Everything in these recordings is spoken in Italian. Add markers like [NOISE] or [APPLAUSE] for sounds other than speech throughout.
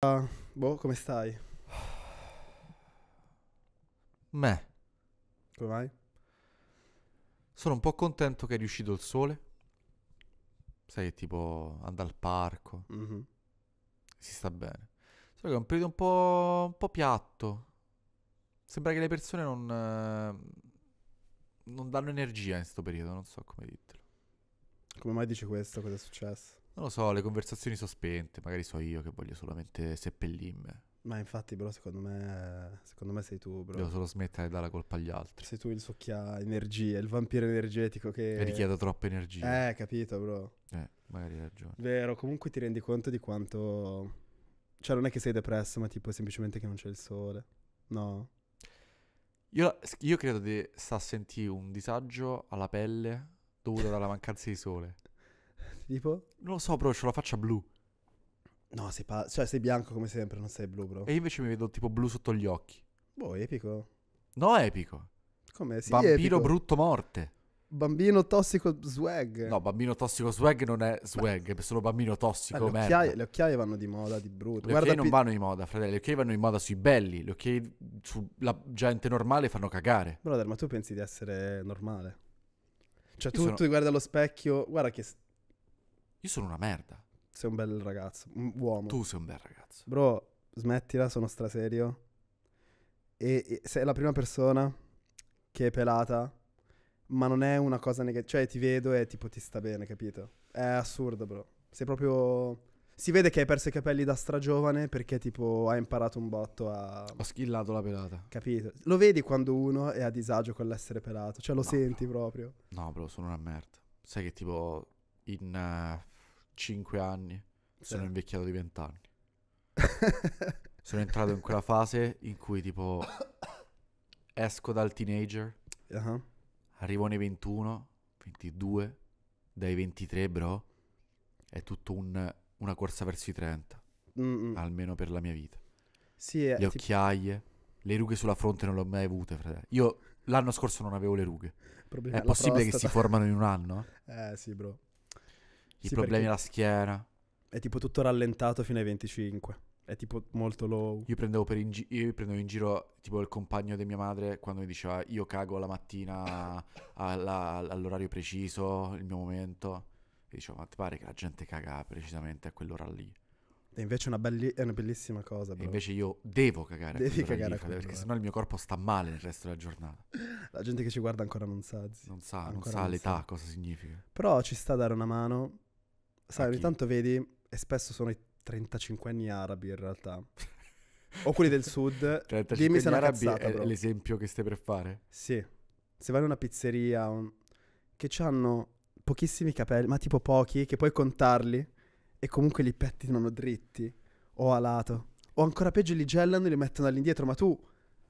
Uh, boh, come stai? Me. Come mai? Sono un po' contento che è riuscito il sole. Sai, tipo, andare al parco. Mm-hmm. Si sta bene. Solo che è un periodo un po', un po piatto. Sembra che le persone non... Eh, non danno energia in questo periodo, non so come dirtelo. Come mai dici questo? Cosa è successo? non lo so, le conversazioni sospente, magari so io che voglio solamente seppellimme. Ma infatti, però, secondo me, secondo me sei tu, bro. Devo solo smettere di dare la colpa agli altri. Sei tu il socchia energia, il vampiro energetico che... che richiede troppa energia. Eh, capito, bro. Eh, magari hai ragione. Vero, comunque ti rendi conto di quanto... Cioè, non è che sei depresso, ma tipo semplicemente che non c'è il sole. No. Io, io credo di sta sentire un disagio alla pelle dovuto alla mancanza di sole. Tipo? Non lo so, bro, ho la faccia blu. No, sei, pa- cioè, sei bianco come sempre, non sei blu, bro. E invece mi vedo tipo blu sotto gli occhi. Boh, epico. No, epico. Come? Sì, Vampiro epico. brutto morte. Bambino tossico swag. No, bambino tossico swag non è swag, è solo bambino tossico. Eh, le, occhiaie, le, occhiaie, vanno di moda, di brutto. Le Guarda occhiaie pi- non vanno di moda, fratello. Le occhiaie vanno di moda sui belli. Le occhiaie sulla gente normale fanno cagare. Brother, ma tu pensi di essere normale? Cioè, Io tu, sono... tu guardi allo specchio, guarda che io sono una merda. Sei un bel ragazzo, un uomo. Tu sei un bel ragazzo. Bro, smettila, sono straserio. E, e sei la prima persona che è pelata, ma non è una cosa negativa. Cioè, ti vedo e tipo ti sta bene, capito? È assurdo, bro. Sei proprio. Si vede che hai perso i capelli da stragiovane perché tipo hai imparato un botto a... Ho schillato la pelata. Capito? Lo vedi quando uno è a disagio con l'essere pelato, cioè lo no, senti bro. proprio. No bro, sono una merda. Sai che tipo in uh, eh, 5 anni sì. sono invecchiato di 20 anni. [LAUGHS] sono entrato in quella fase in cui tipo esco dal teenager, uh-huh. arrivo nei 21, 22, dai 23 bro, è tutto un, una corsa verso i 30, Mm-mm. almeno per la mia vita. Sì, le tipo... occhiaie, le rughe sulla fronte non le ho mai avute, fratello. Io l'anno scorso non avevo le rughe. Problema è possibile prostata. che si formano in un anno? [LAUGHS] Eh sì, bro. I sì, problemi alla schiena. È tipo tutto rallentato fino ai 25. È tipo molto low. Io prendevo, in, gi- io prendevo in giro tipo il compagno di mia madre quando mi diceva io cago la mattina [LAUGHS] alla, all'orario preciso, il mio momento. E dicevo ma ti pare che la gente caga precisamente a quell'ora lì? E invece una belli- è una bellissima cosa. Bro. E invece io devo cagare. Devi cagare lì, perché sennò il mio corpo sta male nel resto della giornata. [LAUGHS] La gente che ci guarda ancora non sa. Zi. Non sa, non sa non l'età sa. cosa significa. Però ci sta a dare una mano Sai, ogni tanto vedi, e spesso sono i 35 anni arabi in realtà. o quelli del sud. 35 [LAUGHS] Dimmi se è arabi cazzata, è però. l'esempio che stai per fare? Sì. Se vai in una pizzeria un... che hanno pochissimi capelli, ma tipo pochi, che puoi contarli e comunque li pettinano dritti o a lato. O ancora peggio li gellano e li mettono all'indietro, ma tu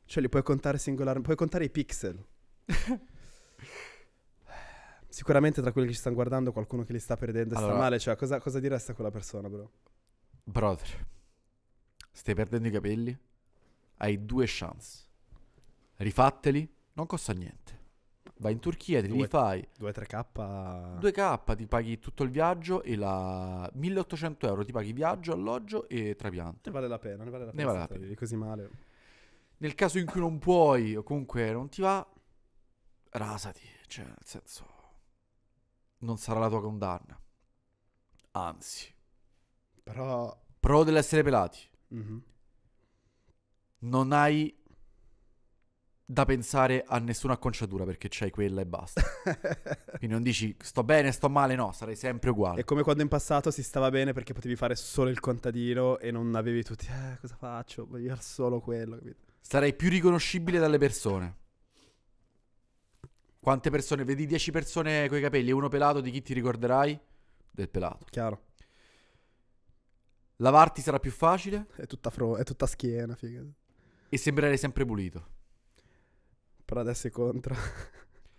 cioè li puoi contare singolarmente, puoi contare i pixel. [LAUGHS] Sicuramente tra quelli che ci stanno guardando qualcuno che li sta perdendo e allora, sta male, cioè cosa, cosa di resta quella persona, bro? Brother, stai perdendo i capelli? Hai due chance. Rifatteli, non costa niente. Vai in Turchia, ti rifai. 2-3k 2k, ti paghi tutto il viaggio e la 1800 euro ti paghi viaggio, alloggio e trapianto. Ne vale la pena, ne vale la pena. vale la pena. così male. Nel caso in cui non puoi o comunque non ti va, rasati, cioè, nel senso non sarà la tua condanna. Anzi. Però... Pro dell'essere pelati. Mm-hmm. Non hai da pensare a nessuna acconciatura perché c'hai quella e basta. [LAUGHS] Quindi non dici sto bene, sto male, no, sarai sempre uguale. È come quando in passato si stava bene perché potevi fare solo il contadino e non avevi tutti, eh, cosa faccio? Voglio solo quello, capito? Sarai più riconoscibile dalle persone. Quante persone? Vedi 10 persone coi capelli e uno pelato, di chi ti ricorderai? Del pelato. Chiaro. Lavarti sarà più facile. È tutta, fro- è tutta schiena, figa. E sembrerai sempre pulito. Però adesso è contro. [LAUGHS]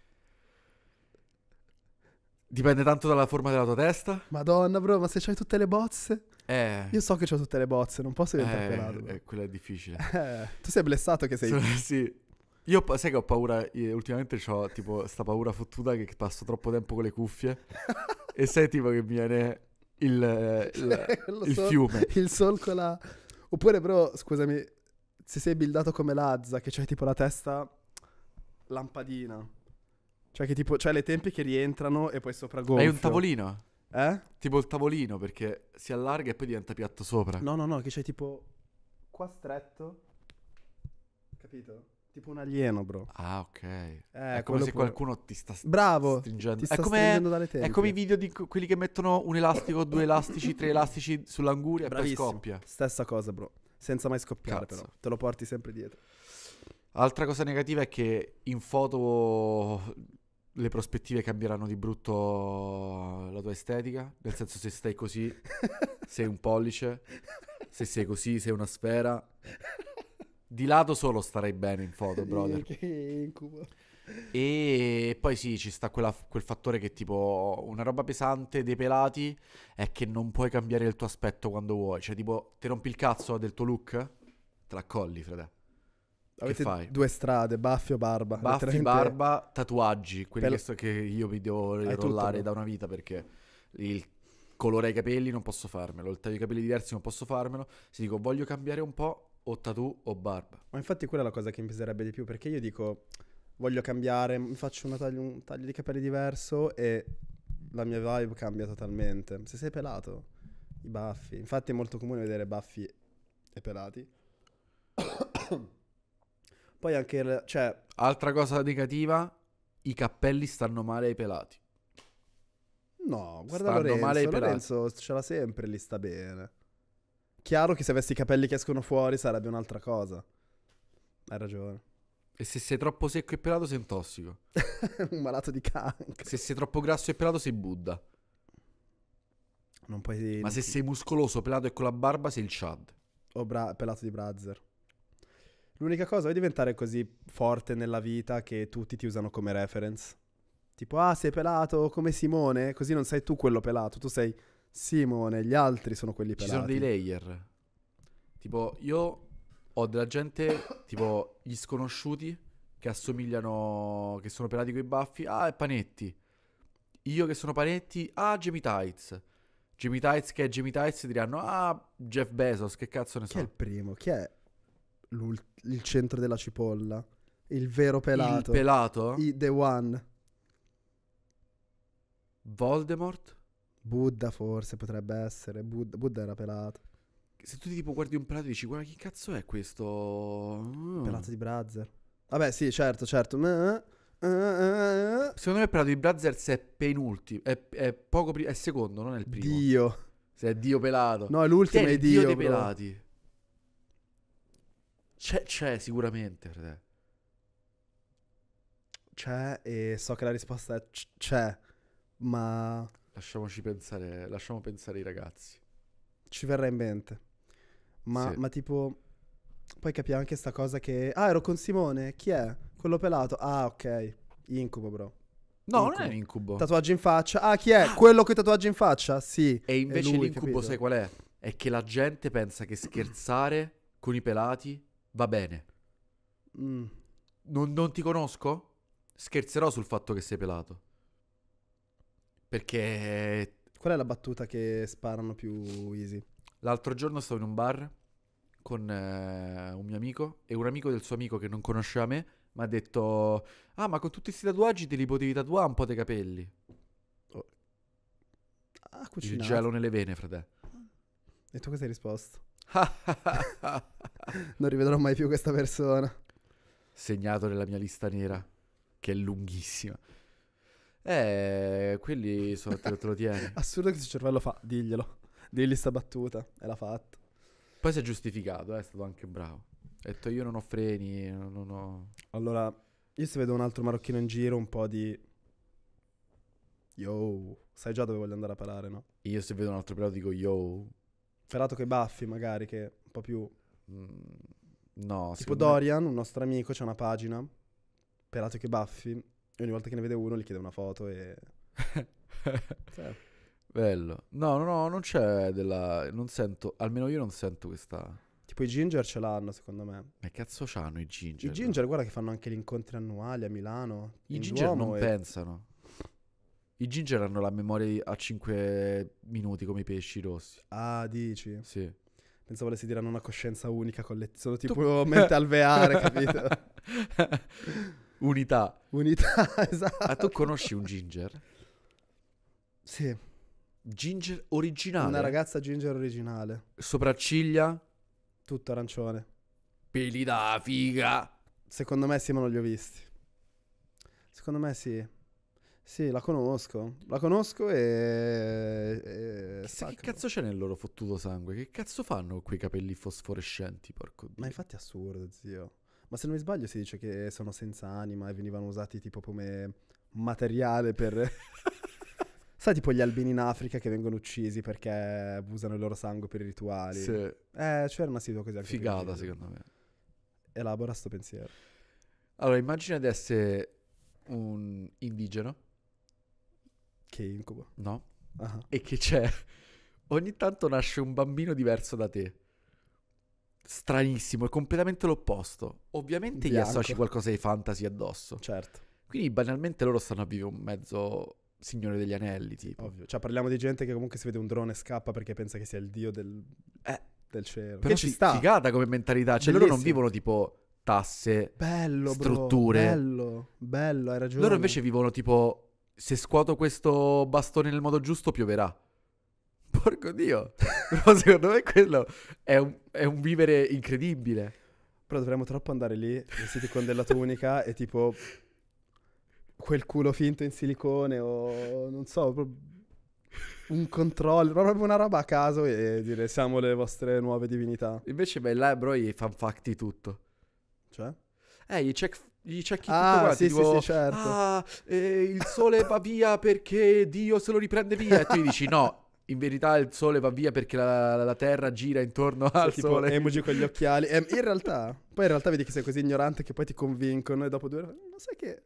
Dipende tanto dalla forma della tua testa. Madonna, bro, ma se c'hai tutte le bozze. Eh. Io so che ho tutte le bozze, non posso diventare eh, pelato. Eh, quella è difficile. [LAUGHS] Eh, tu sei blessato che sei. sì. Io sai che ho paura, ultimamente ho tipo sta paura fottuta che passo troppo tempo con le cuffie e sai tipo che mi viene il, il, cioè, il sol, fiume. Il solco là. Oppure però, scusami, se sei buildato come Lazza, che c'hai tipo la testa lampadina. Cioè che tipo, c'hai le tempie che rientrano e poi sopra gonfio. Hai un tavolino? Eh? Tipo il tavolino perché si allarga e poi diventa piatto sopra. No, no, no, che c'hai tipo qua stretto. Capito? Tipo un alieno, bro. Ah, ok. Eh, è come se può... qualcuno ti sta Bravo, stringendo. Ti sta è come, stringendo dalle tempie. È come i video di quelli che mettono un elastico, due elastici, tre elastici sull'anguria e poi scoppia. Stessa cosa, bro. Senza mai scoppiare, Cazzo. però. Te lo porti sempre dietro. Altra cosa negativa è che in foto le prospettive cambieranno di brutto la tua estetica. Nel senso, se stai così, sei un pollice. Se sei così, sei una sfera. Di lato solo starei bene in foto, [LAUGHS] brother. che incubo. E poi sì, ci sta quella, quel fattore che tipo una roba pesante dei pelati è che non puoi cambiare il tuo aspetto quando vuoi. Cioè tipo ti rompi il cazzo del tuo look, te la colli, frate. Avete che fai? due strade, baffi o barba. Baffi, letteralmente... barba, tatuaggi. Quelli Pel... che, io mi devo rollare da una vita perché il colore ai capelli non posso farmelo, il taglio ai capelli diversi non posso farmelo. Se dico voglio cambiare un po', o tatu o barba. Ma infatti quella è la cosa che mi piacerebbe di più, perché io dico, voglio cambiare, mi faccio taglio, un taglio di capelli diverso e la mia vibe cambia totalmente. Se sei pelato, i baffi. Infatti è molto comune vedere baffi e pelati. [COUGHS] Poi anche, il, cioè... Altra cosa negativa, i cappelli stanno male ai pelati. No, guarda stanno Lorenzo, male ai Lorenzo ce l'ha sempre, lì sta bene. Chiaro che se avessi i capelli che escono fuori sarebbe un'altra cosa. Hai ragione. E se sei troppo secco e pelato sei un tossico. [LAUGHS] un malato di cancro. Se sei troppo grasso e pelato sei Buddha. Non puoi... Ma se sei muscoloso, pelato e con la barba sei il Chad. O bra- pelato di Brazzer. L'unica cosa, è diventare così forte nella vita che tutti ti usano come reference? Tipo, ah, sei pelato come Simone, così non sei tu quello pelato, tu sei Simone, gli altri sono quelli pelati. Ci sono dei layer. Tipo, io ho della gente, tipo, gli sconosciuti che assomigliano, che sono pelati coi baffi. Ah, è Panetti. Io che sono Panetti, ah, Jamie Tights. Jamie Tights che è Jamie Tights diranno, ah, Jeff Bezos, che cazzo ne so. Chi è il primo? Chi è il centro della cipolla? Il vero pelato. Il pelato? I, the one. Voldemort? Buddha forse potrebbe essere. Buddha, Buddha era pelato. Se tu ti tipo guardi un pelato e dici guarda chi cazzo è questo... Oh. Pelato di Brazzer. Vabbè sì, certo, certo. Eh, eh, eh, secondo me il pelato di Brazzer è penultimo, è, è, poco pri- è secondo, non è il primo. Dio. Se è Dio pelato. No, l'ultimo è, è Dio, Dio dei pelati. C'è, c'è sicuramente, frate. C'è e so che la risposta è c- c'è, ma... Lasciamoci pensare, lasciamo pensare i ragazzi. Ci verrà in mente. Ma, sì. ma tipo, poi capiamo anche sta cosa che... Ah, ero con Simone, chi è? Quello pelato. Ah, ok. Incubo, bro. No, incubo. non è un incubo. Tatuaggio in faccia. Ah, chi è? Ah. Quello con i tatuaggi in faccia? Sì. E invece lui, l'incubo, capito? sai qual è? È che la gente pensa che scherzare con i pelati va bene. Mm. Non, non ti conosco? Scherzerò sul fatto che sei pelato. Perché... Qual è la battuta che sparano più easy? L'altro giorno stavo in un bar con eh, un mio amico e un amico del suo amico che non conosceva me mi ha detto ah ma con tutti questi tatuaggi te li potevi tatuare un po' dei capelli oh. ah, il gelo nelle vene frate e tu cosa hai risposto? [LAUGHS] non rivedrò mai più questa persona segnato nella mia lista nera che è lunghissima eh, quelli sono te, te lo tieni. [LAUGHS] Assurdo che il cervello fa, diglielo, digli sta battuta, e l'ha fatta. Poi si è giustificato, eh, è stato anche bravo. Ha detto io non ho freni, non ho... [LAUGHS] Allora, io se vedo un altro marocchino in giro un po' di... Yo, sai già dove voglio andare a parare, no? Io se vedo un altro pelato dico yo. Ferrato coi baffi magari, che è un po' più... Mm, no, Tipo Dorian, me... un nostro amico, c'è una pagina, Perato che baffi, e ogni volta che ne vede uno gli chiede una foto e... [LAUGHS] cioè. Bello. No, no, no, non c'è della... Non sento... Almeno io non sento questa... Tipo i ginger ce l'hanno, secondo me. Ma che cazzo c'hanno i ginger? I ginger, guarda che fanno anche gli incontri annuali a Milano. I ginger Duomo non e... pensano. I ginger hanno la memoria a 5 minuti come i pesci rossi. Ah, dici? Sì. Pensavo volessi dire hanno una coscienza unica, con le... sono tipo tu... mente alveare, capito? [LAUGHS] [LAUGHS] Unità. Unità, [LAUGHS] esatto. Ma tu conosci un ginger? Sì. Ginger originale. Una ragazza ginger originale. Sopracciglia? Tutto arancione. Peli da figa. Secondo me sì, ma non li ho visti. Secondo me sì. Sì, la conosco. La conosco e. e... che cazzo c'è nel loro fottuto sangue? Che cazzo fanno con quei capelli fosforescenti? Porco Dio. Ma infatti è assurdo, zio ma se non mi sbaglio si dice che sono senza anima e venivano usati tipo come materiale per... [LAUGHS] Sai tipo gli albini in Africa che vengono uccisi perché usano il loro sangue per i rituali? Sì. Eh, c'era una situazione così anche Figata secondo me. Elabora sto pensiero. Allora, immagina di essere un indigeno. Che incubo. No. Uh-huh. E che c'è... Ogni tanto nasce un bambino diverso da te stranissimo, è completamente l'opposto. Ovviamente Bianco. gli associ qualcosa di fantasy addosso. Certo. Quindi banalmente loro stanno a vivere un mezzo Signore degli Anelli, tipo. Ovvio. Cioè parliamo di gente che comunque si vede un drone e scappa perché pensa che sia il dio del, eh, del cielo. Perché ci sta. figata come mentalità. Cioè Bellissimo. loro non vivono tipo tasse, bello, strutture. Bro, bello, bello, hai ragione. Loro invece vivono tipo se scuoto questo bastone nel modo giusto pioverà. [LAUGHS] Porco Dio, [LAUGHS] però secondo me quello è un, è un vivere incredibile. Però dovremmo troppo andare lì, vestiti con della tunica e tipo quel culo finto in silicone o non so, un controllo, proprio una roba a caso e dire siamo le vostre nuove divinità. Invece beh, là bro gli fan facti tutto. Cioè? Eh, gli check gli cecchi ah, tutto sì, tipo, sì, sì, certo. Ah, eh, il sole va via perché Dio se lo riprende via. E tu gli dici no, in verità il sole va via perché la, la, terra gira intorno cioè, al sì, sole. Tipo emoji con gli occhiali. Eh, in [LAUGHS] realtà, poi in realtà vedi che sei così ignorante che poi ti convincono e dopo due ore, non sai che...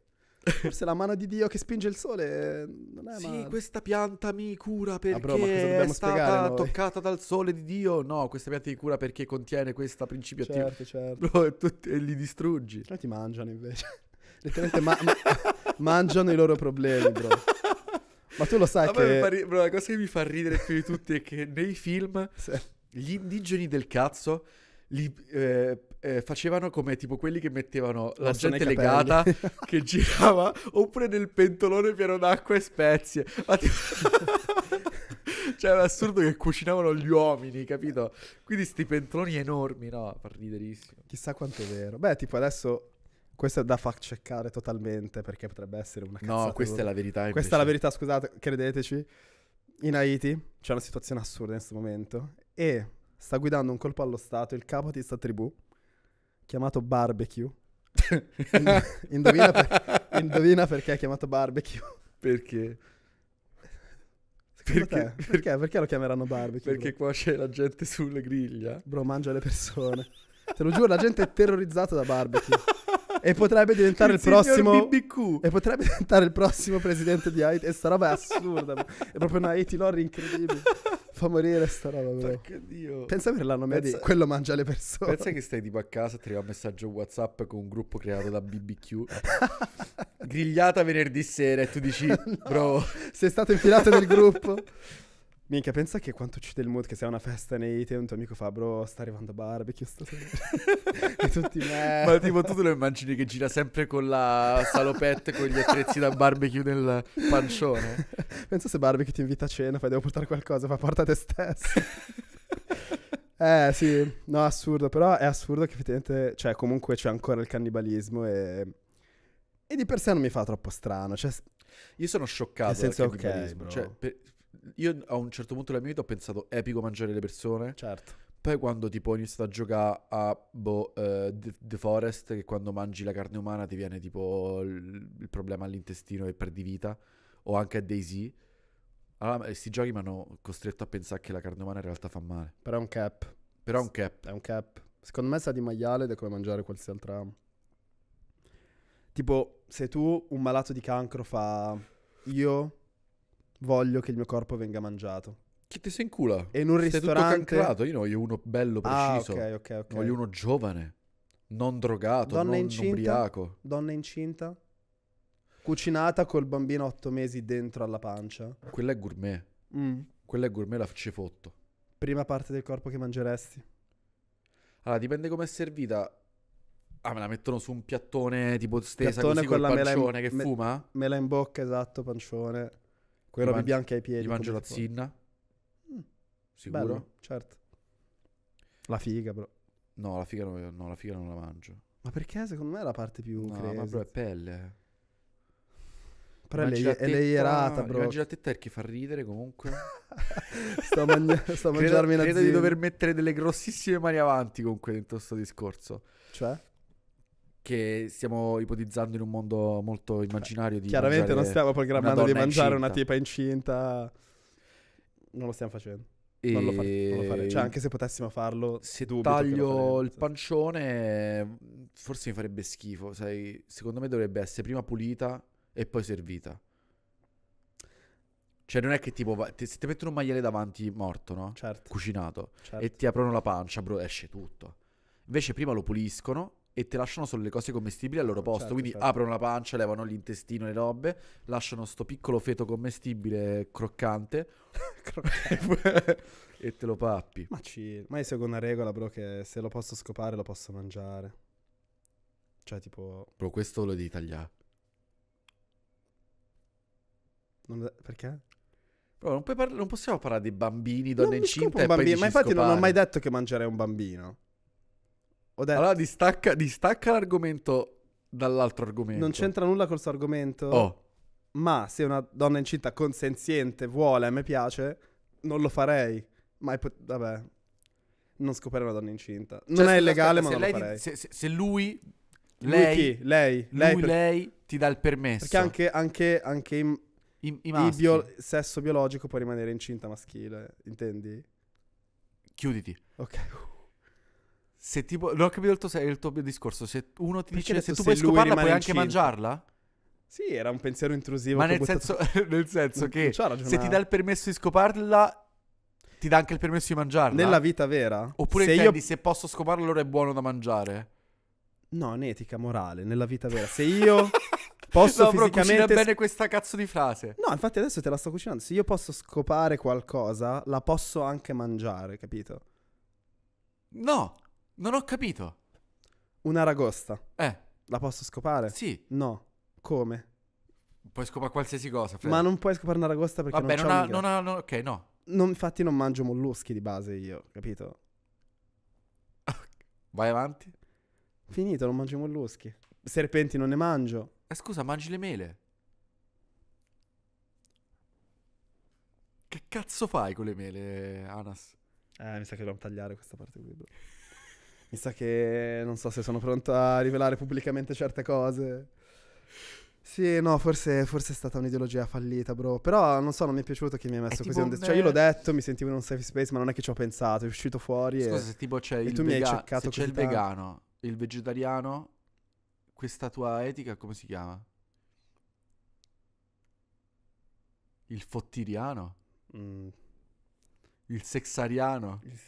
Forse la mano di Dio che spinge il sole non è Sì, questa pianta mi cura ah, perché ah, è stata toccata dal sole di Dio. No, questa pianta mi cura perché contiene questo principio certo, attivo. Certo, certo. E, tu, e li distruggi. Poi ti mangiano invece. [LAUGHS] Letteralmente ma- ma- mangiano i loro problemi, bro. [LAUGHS] Ma tu lo sai che... Ri- bro, la cosa che mi fa ridere più di tutti è che nei film gli indigeni del cazzo li eh, eh, facevano come tipo quelli che mettevano la, la gente legata [LAUGHS] che girava oppure nel pentolone pieno d'acqua e spezie. Ma tipo... [LAUGHS] cioè è assurdo che cucinavano gli uomini, capito? Quindi sti pentoloni enormi, no? Fa riderissimo. Chissà quanto è vero. Beh, tipo adesso questo è da fact checkare totalmente perché potrebbe essere una cazzata. No, questa è la verità. Questa è la verità, scusate, credeteci. In Haiti c'è una situazione assurda in questo momento e sta guidando un colpo allo Stato il capo di questa tribù chiamato Barbecue. [LAUGHS] indovina, per, indovina perché è chiamato Barbecue. Perché? Perché, perché? Perché? lo chiameranno barbecue? Perché qua c'è la gente sulla griglia. Bro, mangia le persone. Te lo giuro, la gente è terrorizzata da barbecue. [LAUGHS] e potrebbe diventare il, il prossimo BBQ. e potrebbe [LAUGHS] diventare il prossimo presidente di Haiti e sta roba è assurda è proprio una Haiti lore incredibile fa morire sta roba bro. Dio. pensa per l'anno medio pensa... quello mangia le persone pensa che stai tipo a casa e ti arriva un messaggio whatsapp con un gruppo creato da BBQ [LAUGHS] grigliata venerdì sera e tu dici [LAUGHS] no, bro sei stato infilato nel gruppo Minchia, pensa che quanto uccide il mood che sei a una festa nei te un tuo amico fa, bro, sta arrivando a barbecue stasera. [LAUGHS] e tutti me. Ma tipo tu te lo immagini che gira sempre con la salopette, con gli attrezzi da barbecue nel pancione. [LAUGHS] Pensa se barbecue ti invita a cena, fai devo portare qualcosa, fa porta a te stesso. [LAUGHS] eh sì, no, assurdo, però è assurdo che effettivamente, cioè comunque c'è ancora il cannibalismo e... E di per sé non mi fa troppo strano, cioè... Io sono scioccato Nel senso, ok, cioè, bro. Cioè, per io a un certo punto della mia vita ho pensato epico mangiare le persone. Certo. Poi quando tipo ho iniziato a giocare a boh, uh, The, The, Forest, che quando mangi la carne umana ti viene tipo il, il problema all'intestino e perdi vita, o anche a Daisy. Allora, questi giochi mi hanno costretto a pensare che la carne umana in realtà fa male. Però è un cap. Però è un cap. È un cap. Secondo me sa di maiale ed è come mangiare qualsiasi altra... Tipo, se tu un malato di cancro fa... Io voglio che il mio corpo venga mangiato. Chi ti si incula? E in un Sei ristorante... tutto io voglio uno bello, ah, preciso. Ah, ok, ok, ok. Voglio uno giovane, non drogato, Donna non incinta? ubriaco. Donna incinta? Cucinata col bambino a 8 mesi dentro alla pancia. Quella è gourmet. Mm. Quella è gourmet, la fotto. Prima parte del corpo che mangeresti? Allora, dipende come è servita. Ah, me la mettono su un piattone tipo stesa piattone così con col pancione in, che fuma? Me la in bocca, esatto, pancione. Con le robe bianche ai piedi. Gli mangio la zinna. Mm. Sicuro? Bello, certo. La figa, bro. No, la figa, non, no, la figa non la mangio. Ma perché secondo me è la parte più No, crazy. ma bro, è pelle. Però è, lei, erata, leierata, bro. Mangi la tetta perché fa ridere comunque. [LAUGHS] sto a magna- sto a mangiarmi credo, una credo di dover mettere delle grossissime mani avanti comunque dentro sto discorso. Cioè? che stiamo ipotizzando in un mondo molto immaginario di Chiaramente non stiamo programmando di mangiare incinta. una tipa incinta. Non lo stiamo facendo. E... Non, lo fare, non lo fare. Cioè, anche se potessimo farlo, se taglio il pancione, forse mi farebbe schifo. Sai? Secondo me dovrebbe essere prima pulita e poi servita. Cioè, non è che tipo, se ti mettono un maiale davanti morto, no? Certo. Cucinato certo. e ti aprono la pancia, bro, esce tutto. Invece, prima lo puliscono e ti lasciano solo le cose commestibili al loro posto. Certo, Quindi certo. aprono la pancia, levano l'intestino e le robe, lasciano sto piccolo feto commestibile croccante, croccante. [LAUGHS] [LAUGHS] e te lo pappi. Ma, ci... Ma io seguo una regola, bro, che se lo posso scopare lo posso mangiare. Cioè, tipo... Bro, questo lo devi tagliare. Non... Perché? Bro, non, parla... non, possiamo parlare di bambini, donne non incinte. Non bambino, ma infatti scopare. non ho mai detto che mangerei un bambino. Detto, allora distacca, distacca l'argomento dall'altro argomento. Non c'entra nulla col suo argomento. Oh. Ma se una donna incinta consenziente vuole e mi piace, non lo farei. Ma pot- vabbè, non scoprire una donna incinta. Cioè, non è illegale, aspetta, ma non lo farei. Ti, se, se, se, lui... Lei, chi? Lei, lui, lei, per... lei, ti dà il permesso. Perché anche, anche, anche in, I, i bio, sesso biologico può rimanere incinta maschile, intendi? Chiuditi. Ok. Se tipo, non ho capito il tuo, il tuo discorso. Se uno ti Perché dice se tu se puoi scoparla, puoi anche mangiarla? Sì, era un pensiero intrusivo. Ma [LAUGHS] nel, senso, nel senso, che se ti dà il permesso di scoparla, ti dà anche il permesso di mangiarla. Nella vita vera? Oppure se intendi io... se posso scoparla, allora è buono da mangiare? No, in etica morale, nella vita vera. Se io [LAUGHS] posso no, fisicamente... Bro, bene questa cazzo di frase. No, infatti adesso te la sto cucinando. Se io posso scopare qualcosa, la posso anche mangiare, capito? No. Non ho capito. Un'aragosta. Eh. La posso scopare? Sì. No. Come? Puoi scopare qualsiasi cosa, Fred. Ma non puoi scopare un'aragosta perché Vabbè, non, non ha, non ha, ok, no. Non, infatti non mangio molluschi di base io, capito? [LAUGHS] Vai avanti. Finito, non mangio molluschi. Serpenti non ne mangio. Eh, scusa, mangi le mele. Che cazzo fai con le mele, Anas? Eh, mi sa che dobbiamo tagliare questa parte qui, bro. Mi sa che non so se sono pronto a rivelare pubblicamente certe cose. Sì, no, forse, forse, è stata un'ideologia fallita, bro. Però non so, non mi è piaciuto che mi hai messo è così. Un... Cioè, io l'ho detto, mi sentivo in un safe space, ma non è che ci ho pensato. È uscito fuori. Scusa, e... se tipo c'è e il, vega... se c'è il vegano, il vegetariano, questa tua etica come si chiama? Il fottiriano? Mm. Il sexariano? Il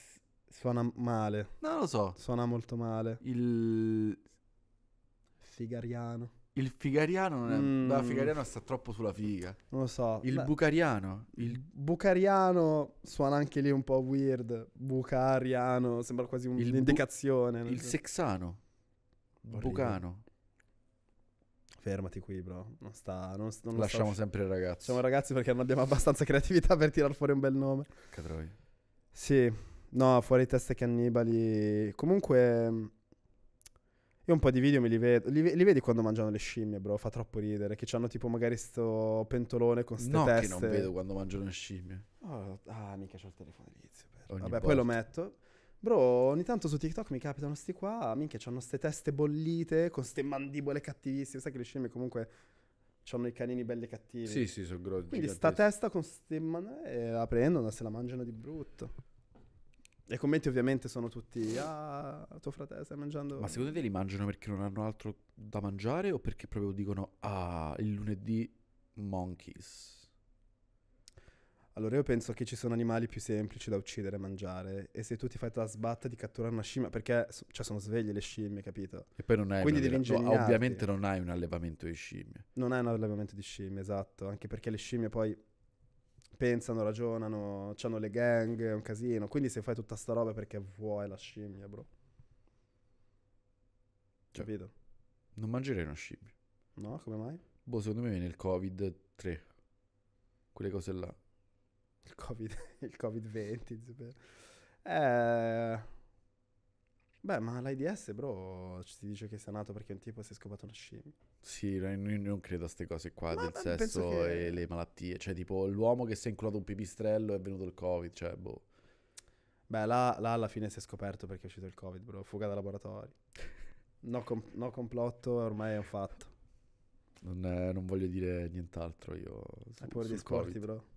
Suona male. Non lo so. Suona molto male. Il. Figariano. Il figariano non è. Mm. Beh, figariano sta troppo sulla figa. Non lo so. Il Beh, bucariano. Il bucariano suona anche lì un po' weird. Bucariano sembra quasi un, il un'indicazione. Bu- il so. sexano. Orribile. Bucano. Fermati qui, bro. Non sta. Non, non Lasciamo sta. sempre i ragazzi. Lasciamo i ragazzi perché non abbiamo abbastanza [LAUGHS] creatività per tirar fuori un bel nome. Cadroi. Sì. No, fuori testa cannibali. Comunque... Io un po' di video me li vedo. Li, li, vedi quando mangiano le scimmie, bro? Fa troppo ridere. Che hanno tipo magari sto pentolone con ste no, teste. che non vedo quando mangiano le scimmie. Oh, ah, mica c'ho il telefono edizio. Vabbè, volta. poi lo metto. Bro, ogni tanto su TikTok mi capitano sti qua. Minchia, c'hanno ste teste bollite con ste mandibole cattivissime. Sai che le scimmie comunque c'hanno i canini belli cattivi. Sì, sì, sono grossi. Quindi sta testa con ste man- eh, la prendono, se la mangiano di brutto. I commenti ovviamente sono tutti, ah, tuo fratello stai mangiando... Ma secondo te li mangiano perché non hanno altro da mangiare o perché proprio dicono, ah, il lunedì monkeys? Allora io penso che ci sono animali più semplici da uccidere e mangiare e se tu ti fai la sbatta di catturare una scimmia, perché cioè, sono sveglie le scimmie, capito? E poi non hai... Quindi devi ingegnarti. Ovviamente non hai un allevamento di scimmie. Non hai un allevamento di scimmie, esatto, anche perché le scimmie poi pensano, ragionano, hanno le gang, è un casino. Quindi se fai tutta sta roba è perché vuoi la scimmia, bro. Cioè, Capito? Non mangerei una scimmia. No, come mai? Boh, secondo me viene il Covid 3. Quelle cose là. Il Covid, [LAUGHS] il COVID 20, Eh... Beh, ma l'AIDS, bro, ci si dice che sei nato perché un tipo si è scopato una scimmia. Sì, non credo a queste cose qua Ma del sesso che... e le malattie. Cioè, tipo, l'uomo che si è inculato un pipistrello è venuto il Covid, cioè, boh. Beh, là, là alla fine si è scoperto perché è uscito il Covid, bro. Fuga da laboratori. No, com- no complotto, ormai è un fatto. Non, è, non voglio dire nient'altro io. Su, Hai paura di esporti, bro?